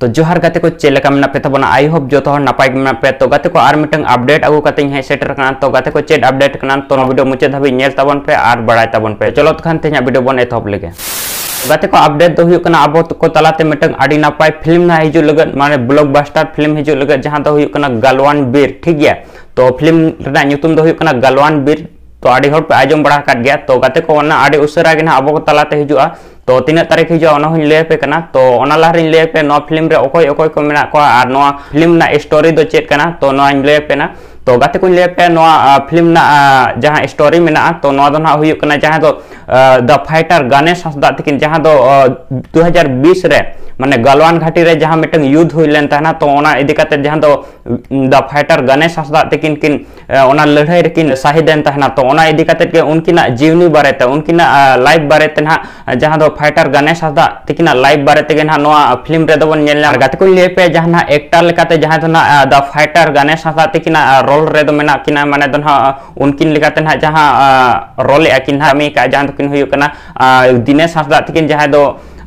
तो जोहार गाते को चेलेका मेना पे तबना आई होप जो तो नपाय मेना पे तो गाते को आर मिटंग अपडेट अगू कते हैं सेटर कना तो गाते को चेक अपडेट कना तो वीडियो मुचे धबी नेल तबन पे और बड़ा तबन पे चलो तो खान तेना वीडियो बन एथोप लगे गाते को अपडेट तो हुयो अब तो को तलाते मिटंग अभी नपाय फिल्म ना लगे मैं ब्लक बस्टार फिल्म हजू लगे जहाँ तो गलवान बीर ठीक है तो फिल्म तो गलवान बीर तो आडी होड़ पे आजम बड़ा गया तो गाते को ना उसरा अब तलाते हिजुआ तो तीना तारीख हजू हूँ लैपे तो लाहे लैपे फिल्म अकय अकय को मे और फिल्म स्टोरी दो चेक तो लैपे तो गाते को लैपे फिल्म जहाँ स्टोरी मे तो ना जहाँ द फाइटर गणेश हंसदा तक जहाँ दो हजार बीस माने गलवान घाटी रे जहां युद्ध हुई लेन तहना तो ओना इदिकाते जहां तो द फाइटर गणेश हसदा तकिन लड़ाई रे किन शहीद तो उनकी ना जीवनी बारे ते उनकी ना लाइफ बारे ते ना जहां तो फाइटर गणेश हसदा तकिन लाइफ बारे तक ना फिल्म रे दबन नेल पे जहां ना एक्टर लेकाते जहां तो ना द फाइटर गणेश हसदा तकिन रोल रे दो मेना किना ना उनकिन तो ना जहां रोल अकिन हामी का तो दिनेश हसदा तकिन जहां तो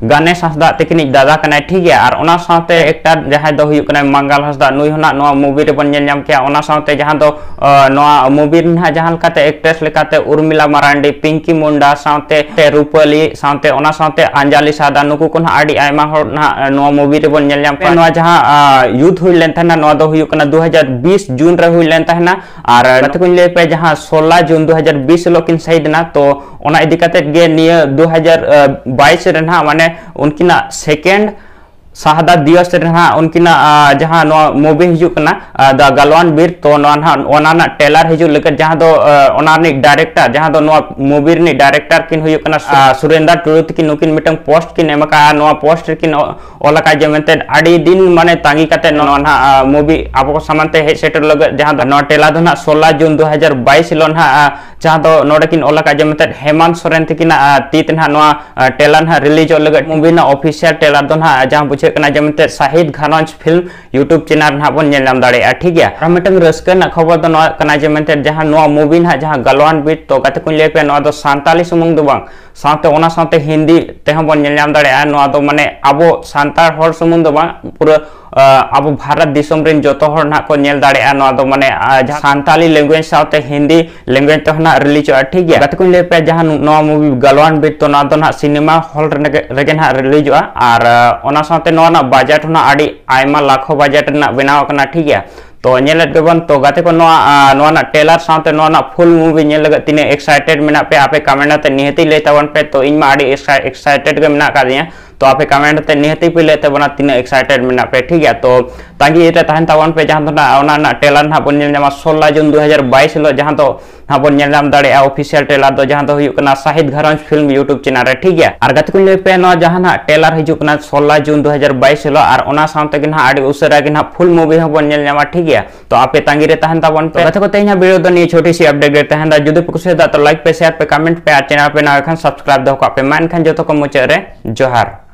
गणेश हसदा तकिनिज दादा कनाय ठीक है और एक्टर साथे जहां मंगल हसदा नुय होना नोआ मूवी रे बन एक्ट्रेस उर्मिला मारांडी पिंकी मुंडा साथे ते रूपाली साथे ओना साथे सादा नुकु कोन आडी आयमा हो युद्ध हुय लेन दो हुयु कना जून रे हुय लेन और कते कोन ले पे जहां 16 जून 2020 लोकिन सही तो ᱚᱱᱟ ᱤᱫᱤ ᱠᱟᱛᱮᱫ ᱜᱮ ᱱᱤᱭᱟᱹ 2022 ᱨᱮ ᱱᱟᱦᱟᱜ ᱢᱟᱱᱮ ᱩᱱᱠᱤᱱᱟᱜ ᱥᱮᱠᱮᱱᱰ ᱥᱟᱦᱟᱫᱟ ᱫᱤᱭᱚᱥ ᱨᱮᱱᱟᱜ ᱩᱱᱠᱤᱱᱟᱜ ᱡᱟᱦᱟᱸ ᱱᱚᱣᱟ ᱢᱩᱵᱷᱤ ᱦᱤᱡᱩᱜ ᱠᱟᱱᱟ ᱫᱟ ᱜᱟᱞᱣᱟᱱ ᱵᱤᱨ ᱛᱚ ᱱᱚᱣᱟ ᱱᱟᱦᱟᱜ ᱚᱱᱟ ᱨᱮᱱᱟᱜ ᱴᱮᱞᱟᱨ ᱦᱤᱡᱩᱜ ᱞᱟᱹᱜᱤᱫ ᱡᱟᱦᱟᱸ ᱫᱚ ᱚᱱᱟ ᱨᱤᱱᱤᱡ ᱰᱟᱭᱨᱮᱠᱴᱟᱨ ᱡᱟᱦᱟᱸ ᱫᱚ ᱱᱚᱣᱟ ᱢᱩᱵᱷᱤ ᱨᱤᱱᱤᱡ ᱰᱟᱭᱨᱮᱠᱴᱟᱨ ᱠᱤᱱ ᱦᱩᱭᱩᱜ ᱠᱟᱱᱟ ᱥᱩᱨᱮᱱᱫᱨᱟ ᱴᱩᱰᱩ ᱛᱟᱹᱠᱤᱱ ᱱᱩᱠᱤᱱ ᱢᱤᱫᱴᱟᱝ ᱯᱳᱥᱴ ᱠᱤᱱ ᱮᱢ ᱟᱠᱟᱫᱼᱟ ᱱᱚᱣᱟ ᱯᱳᱥᱴ ᱨᱮᱠᱤᱱ ᱚᱞ ᱟᱠᱟᱫᱼᱟ ᱡᱮ ᱢᱮᱱᱛᱮ ᱟᱹᱰᱤ ᱫᱤᱱ ᱢᱟᱱᱮ ᱛᱟᱸᱜᱤ ᱠᱟᱛᱮ ᱱᱚᱣᱟ ᱱᱟᱦᱟᱜ ᱢᱩᱵᱷᱤ ᱟᱵᱚ ᱠᱚ ᱥᱟᱢᱟᱝᱛᱮ ᱦᱮᱡ ᱥᱮᱴᱮᱨ ᱞᱟᱹᱜᱤᱫ ᱡᱟᱦᱟᱸ ᱫᱚ ᱱᱚᱣᱟ ᱴᱮᱞᱟᱨ ᱫᱚ ᱱᱟᱦᱟᱜ ᱥᱳᱞᱟ ᱡᱩᱱ ᱫᱩ ᱦᱟᱡᱟᱨ ᱵᱟᱭᱤᱥ ᱦᱤᱞᱳᱜ ᱱᱟᱦᱟᱜ जहाँ तो नोड़े ओल जो मतलब हेमंत सोरेन तकिन तीत ना टेला ना रिलीजों लगे मूवी ना ऑफिशियल टेला दो ना जहाँ बुझे ᱡᱮᱢᱛᱮ ᱥᱟᱦᱤᱫ ᱜᱷᱟᱱᱚᱡ ᱯᱷᱤᱞᱢ ᱭᱩᱴᱩᱵ ᱪᱮᱱᱮᱞ ᱨᱮ ᱵᱚᱱ ᱧᱮᱞ ᱧᱟᱢ ᱫᱟᱲᱮᱭᱟᱜᱼᱟ ᱴᱷᱤᱠ ᱜᱮᱭᱟ ᱟᱨ ᱢᱤᱫᱴᱟᱝ ᱨᱟᱹᱥᱠᱟᱹ ᱨᱮᱱᱟᱜ ᱠᱷᱚᱵᱚᱨ ᱫᱚ ᱱᱚᱣᱟ ᱠᱟᱱᱟ ᱡᱮ ᱢᱮᱱᱛᱮ ᱡᱟᱦᱟᱸ ᱱᱚᱣᱟ ᱢᱩᱵᱤ ᱱᱟᱦᱟᱜ ᱡᱟᱦᱟᱸ ᱜᱟᱞᱣᱟᱱ ᱵᱤᱴ ᱛᱚ ᱜᱟᱛᱮ ᱠᱚᱧ ᱞᱟᱹᱭ ᱯᱮ ᱱᱚᱣᱟ ᱫᱚ ᱥᱟᱱᱛᱟᱞᱤ ᱥᱩᱢᱩᱝ ᱫᱚ ᱵᱟᱝ ᱥᱟᱶᱛᱮ ᱚᱱᱟ ᱥᱟᱶᱛᱮ ᱦᱤᱱᱫᱤ ᱛᱮᱦᱚᱸ ᱵᱚᱱ ᱧᱮᱞ ᱧᱟᱢ ᱫᱟᱲᱮᱭᱟᱜᱼᱟ ᱱᱚᱣᱟ ᱫᱚ ᱢᱟᱱᱮ ᱟᱵᱚ ᱥᱟᱱᱛᱟᱲ ᱦᱚᱲ ᱥᱩᱢᱩᱝ ᱫᱚ ᱵᱟᱝ ᱯᱩᱨᱟᱹ अब भारत जो हर ना को नेल दाड़े आ माने सांताली लैंग्वेज साथे हिंदी लैंगुएज तो ना रिलीज ठीक है गति को लैपे जहाँ जहां मूवी गलवान बीर तो ना सिनेमा हॉल रेगे ना रिलीज और ओना साथे बजट आयमा लाखो बजट ना बनाव ठीक है तो बन तो गाते को नौ, आ, टेलर साथ फुल मूवी तीन एक्साइटेड पे आपे कमेंट निहती लैतावन पे तो इन एक्साइटेड तो आप कमेंट ते निहती पे लेते बना तीन एक्साइटेड मेना पे ठीक है तो ताकि ये तहन तावन पे जहां तो ना ना टेलर ना बन नेम सोलह जून 2022 लो जहां तो ना बन नेम दाड़े ऑफिशियल टेलर दो जहां तो हुई कना शाहिद घरंज फिल्म यूट्यूब चैनल रे ठीक है और गति को ले पे ना जहां ना टेलर हुई कना 16 जून 2022 लो और ओना साथ के ना आड़ी उसरा के ना फुल मूवी हो बन नेम ठीक है तो आप तांगी रे तहन तावन पे तो गति को ते यहां वीडियो तो नहीं छोटी सी अपडेट रे तहन जुदि पे कुछ तो लाइक पे शेयर पे कमेंट पे चैनल पे ना खान सब्सक्राइब दो को पे मान खान जो तो को मुचरे जोहार